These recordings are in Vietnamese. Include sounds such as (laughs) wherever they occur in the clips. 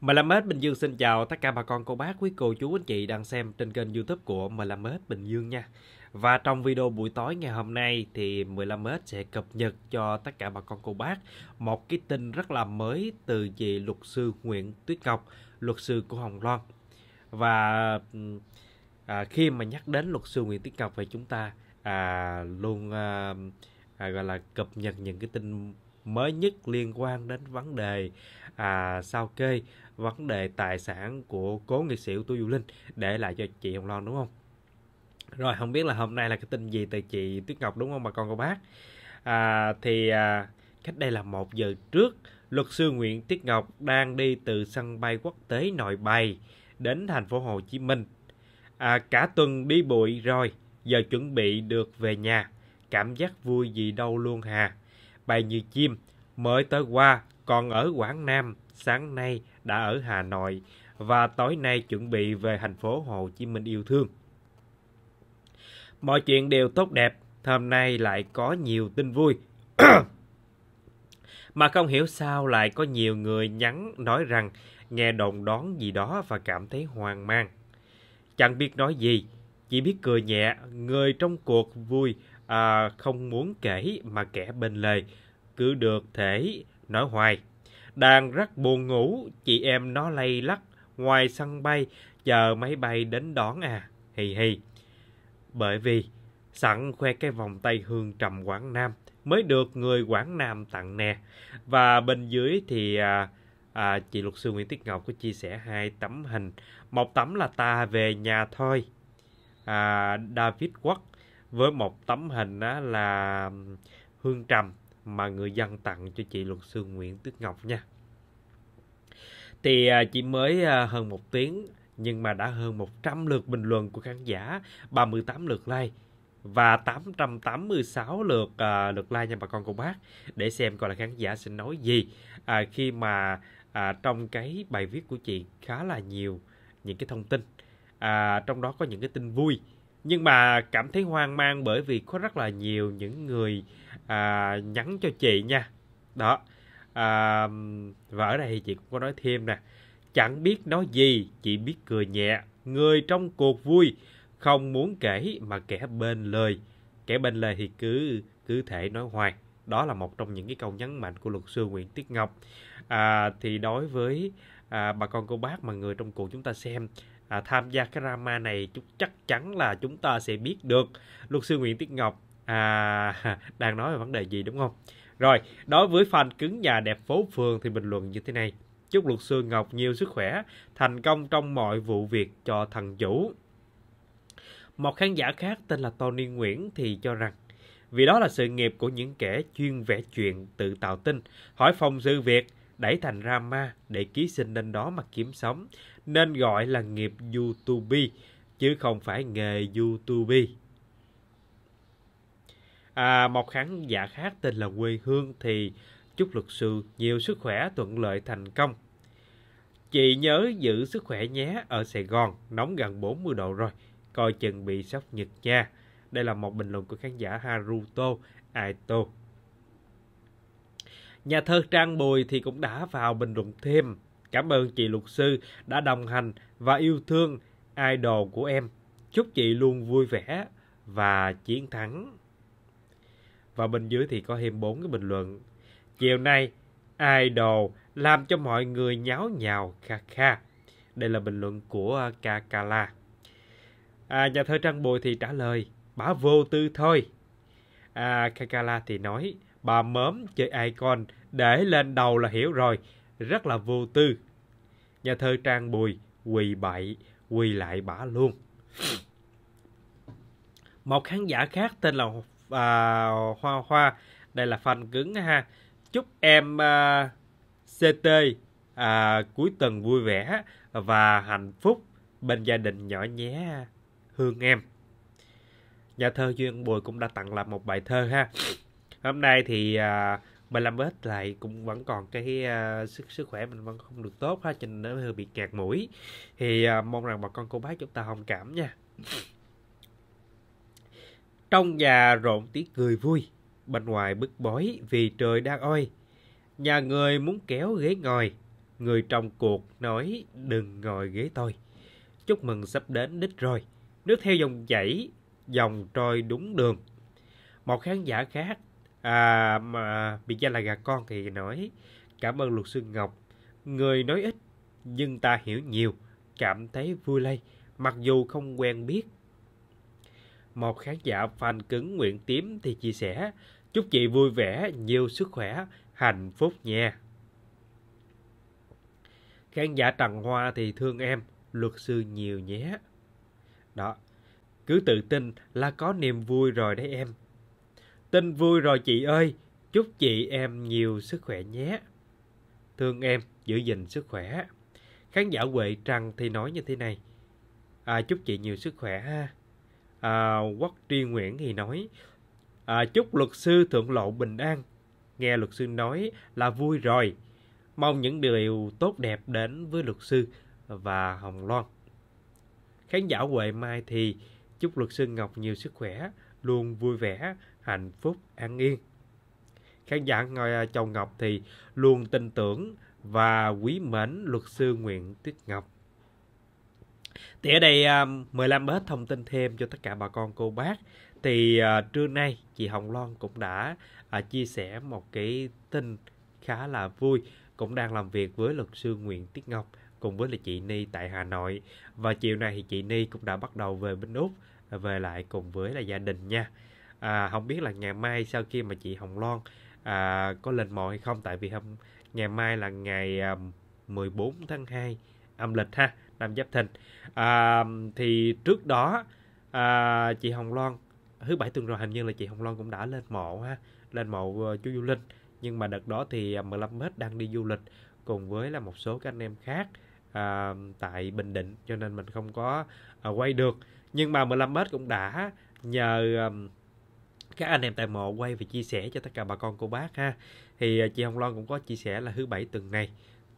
Melamed Bình Dương xin chào tất cả bà con cô bác quý cô chú anh chị đang xem trên kênh YouTube của Melamed Bình Dương nha. Và trong video buổi tối ngày hôm nay thì 15m sẽ cập nhật cho tất cả bà con cô bác một cái tin rất là mới từ chị luật sư Nguyễn Tuyết Ngọc, luật sư của Hồng Loan. Và à, khi mà nhắc đến luật sư Nguyễn Tuyết Ngọc thì chúng ta à, luôn à, à, gọi là cập nhật những cái tin mới nhất liên quan đến vấn đề à, sao kê vấn đề tài sản của cố nghệ sĩ của Tú Du Linh để lại cho chị Hồng Loan đúng không? Rồi không biết là hôm nay là cái tin gì từ chị Tuyết Ngọc đúng không bà con cô bác? À, thì à, cách đây là một giờ trước luật sư Nguyễn Tiết Ngọc đang đi từ sân bay quốc tế Nội Bài đến thành phố Hồ Chí Minh. À, cả tuần đi bụi rồi, giờ chuẩn bị được về nhà. Cảm giác vui gì đâu luôn hà. bay như chim, mới tới qua, còn ở Quảng Nam, sáng nay đã ở Hà Nội và tối nay chuẩn bị về thành phố Hồ Chí Minh yêu thương. Mọi chuyện đều tốt đẹp, hôm nay lại có nhiều tin vui. (coughs) mà không hiểu sao lại có nhiều người nhắn nói rằng nghe đồn đón gì đó và cảm thấy hoang mang. Chẳng biết nói gì, chỉ biết cười nhẹ, người trong cuộc vui à, không muốn kể mà kẻ bên lề, cứ được thể nói hoài. Đang rất buồn ngủ, chị em nó lay lắc ngoài sân bay, chờ máy bay đến đón à. Hì hì. Bởi vì sẵn khoe cái vòng tay hương trầm Quảng Nam mới được người Quảng Nam tặng nè. Và bên dưới thì à, à, chị luật sư Nguyễn Tiết Ngọc có chia sẻ hai tấm hình. Một tấm là ta về nhà thôi. À, David Quốc với một tấm hình đó là Hương Trầm mà người dân tặng cho chị luật sư Nguyễn Tuyết Ngọc nha. Thì à, chỉ mới à, hơn một tiếng nhưng mà đã hơn 100 lượt bình luận của khán giả, 38 lượt like và 886 lượt uh, lượt like nha bà con cô bác để xem coi là khán giả sẽ nói gì à, khi mà à, trong cái bài viết của chị khá là nhiều những cái thông tin à, trong đó có những cái tin vui nhưng mà cảm thấy hoang mang bởi vì có rất là nhiều những người à, nhắn cho chị nha đó à, và ở đây thì chị cũng có nói thêm nè chẳng biết nói gì chỉ biết cười nhẹ người trong cuộc vui không muốn kể mà kẻ bên lời kẻ bên lời thì cứ cứ thể nói hoài đó là một trong những cái câu nhấn mạnh của luật sư Nguyễn Tiết Ngọc à, thì đối với à, bà con cô bác mà người trong cuộc chúng ta xem à, tham gia cái drama này chúng chắc chắn là chúng ta sẽ biết được luật sư Nguyễn Tiết Ngọc à, (laughs) đang nói về vấn đề gì đúng không? Rồi, đối với fan cứng nhà đẹp phố phường thì bình luận như thế này. Chúc luật sư Ngọc nhiều sức khỏe, thành công trong mọi vụ việc cho thằng chủ. Một khán giả khác tên là Tony Nguyễn thì cho rằng vì đó là sự nghiệp của những kẻ chuyên vẽ chuyện tự tạo tin, hỏi phòng sự việc, đẩy thành drama để ký sinh lên đó mà kiếm sống nên gọi là nghiệp YouTube chứ không phải nghề YouTube. À, một khán giả khác tên là Quê Hương thì chúc luật sư nhiều sức khỏe thuận lợi thành công. Chị nhớ giữ sức khỏe nhé, ở Sài Gòn nóng gần 40 độ rồi, coi chừng bị sốc nhiệt nha. Đây là một bình luận của khán giả Haruto Aito. Nhà thơ Trang Bùi thì cũng đã vào bình luận thêm Cảm ơn chị luật sư đã đồng hành và yêu thương idol của em. Chúc chị luôn vui vẻ và chiến thắng. Và bên dưới thì có thêm bốn cái bình luận. Chiều nay, idol làm cho mọi người nháo nhào kha kha. Đây là bình luận của Kakala. À, à, nhà thơ Trang Bồi thì trả lời, bà vô tư thôi. À, Kakala thì nói, bà mớm chơi icon để lên đầu là hiểu rồi rất là vô tư nhà thơ trang bùi quỳ bậy quỳ lại bả luôn một khán giả khác tên là à, hoa hoa đây là fan cứng ha chúc em à, ct à, cuối tuần vui vẻ và hạnh phúc bên gia đình nhỏ nhé hương em nhà thơ duyên bùi cũng đã tặng lại một bài thơ ha hôm nay thì à, làm hết lại cũng vẫn còn cái uh, sức sức khỏe mình vẫn không được tốt ha cho nên nó hơi bị kẹt mũi thì uh, mong rằng bà con cô bác chúng ta thông cảm nha trong nhà rộn tiếng cười vui bên ngoài bức bối vì trời đang oi nhà người muốn kéo ghế ngồi người trong cuộc nói đừng ngồi ghế tôi chúc mừng sắp đến đích rồi nước theo dòng chảy dòng trôi đúng đường một khán giả khác à, mà bị danh là gà con thì nói cảm ơn luật sư Ngọc người nói ít nhưng ta hiểu nhiều cảm thấy vui lây mặc dù không quen biết một khán giả fan cứng Nguyễn Tím thì chia sẻ chúc chị vui vẻ nhiều sức khỏe hạnh phúc nha khán giả Trần Hoa thì thương em luật sư nhiều nhé đó cứ tự tin là có niềm vui rồi đấy em Tin vui rồi chị ơi, chúc chị em nhiều sức khỏe nhé. Thương em, giữ gìn sức khỏe. Khán giả Huệ Trăng thì nói như thế này. À, chúc chị nhiều sức khỏe ha. À, Quắc Tri Nguyễn thì nói. À, chúc luật sư thượng lộ bình an. Nghe luật sư nói là vui rồi. Mong những điều tốt đẹp đến với luật sư và Hồng Loan. Khán giả Huệ Mai thì chúc luật sư Ngọc nhiều sức khỏe luôn vui vẻ, hạnh phúc, an yên. Khán giả ngồi Châu Ngọc thì luôn tin tưởng và quý mến luật sư Nguyễn Tuyết Ngọc. Thì ở đây à, mười Lam hết thông tin thêm cho tất cả bà con cô bác. Thì à, trưa nay chị Hồng Loan cũng đã à, chia sẻ một cái tin khá là vui. Cũng đang làm việc với luật sư Nguyễn Tiết Ngọc cùng với là chị Ni tại Hà Nội. Và chiều nay thì chị Ni cũng đã bắt đầu về bên Úc về lại cùng với là gia đình nha à, không biết là ngày mai sau khi mà chị Hồng Loan à, có lên mộ hay không tại vì hôm ngày mai là ngày à, 14 tháng 2 âm lịch ha năm giáp thìn à, thì trước đó à, chị Hồng Loan thứ bảy tuần rồi hình như là chị Hồng Loan cũng đã lên mộ ha lên mộ uh, ờ, chú Du Linh nhưng mà đợt đó thì 15 à, hết đang đi du lịch cùng với là một số các anh em khác à, tại Bình Định cho nên mình không có à, quay được nhưng mà 15m cũng đã nhờ các anh em tại mộ quay và chia sẻ cho tất cả bà con cô bác ha thì ờ, chị Hồng Loan cũng có chia sẻ là thứ bảy tuần này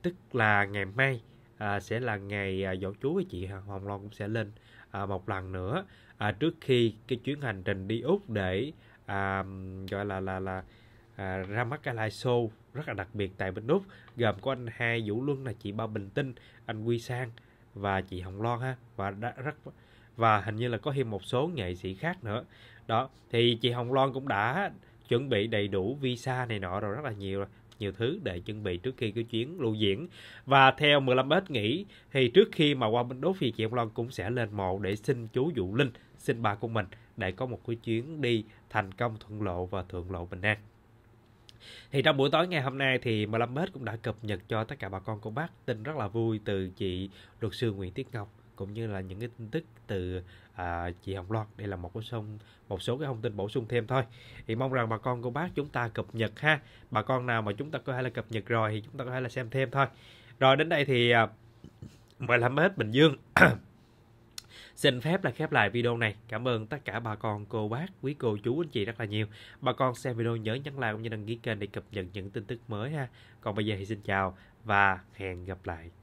tức là ngày mai à, sẽ là ngày à, dỗ chú với chị Hồng Loan cũng sẽ lên à, một lần nữa à, trước khi cái chuyến hành trình đi úc để à, gọi là là là à, ra mắt cái live show rất là đặc biệt tại bên úc gồm có anh hai vũ luân là chị ba bình tinh anh quy sang và chị hồng loan ha và đã rất và hình như là có thêm một số nghệ sĩ khác nữa đó thì chị Hồng Loan cũng đã chuẩn bị đầy đủ visa này nọ rồi rất là nhiều nhiều thứ để chuẩn bị trước khi cái chuyến lưu diễn và theo 15x nghĩ thì trước khi mà qua bên Đốt thì chị Hồng Loan cũng sẽ lên mộ để xin chú Vũ Linh xin bà của mình để có một cái chuyến đi thành công thuận lộ và thượng lộ bình an thì trong buổi tối ngày hôm nay thì 15 hết cũng đã cập nhật cho tất cả bà con cô bác tin rất là vui từ chị luật sư Nguyễn Tiết Ngọc cũng như là những cái tin tức từ à, chị Hồng Loan đây là một số một số cái thông tin bổ sung thêm thôi thì mong rằng bà con cô bác chúng ta cập nhật ha bà con nào mà chúng ta có thể là cập nhật rồi thì chúng ta có thể là xem thêm thôi rồi đến đây thì à, mời làm hết Bình Dương (coughs) xin phép là khép lại video này cảm ơn tất cả bà con cô bác quý cô chú anh chị rất là nhiều bà con xem video nhớ nhấn like cũng như đăng ký kênh để cập nhật những tin tức mới ha còn bây giờ thì xin chào và hẹn gặp lại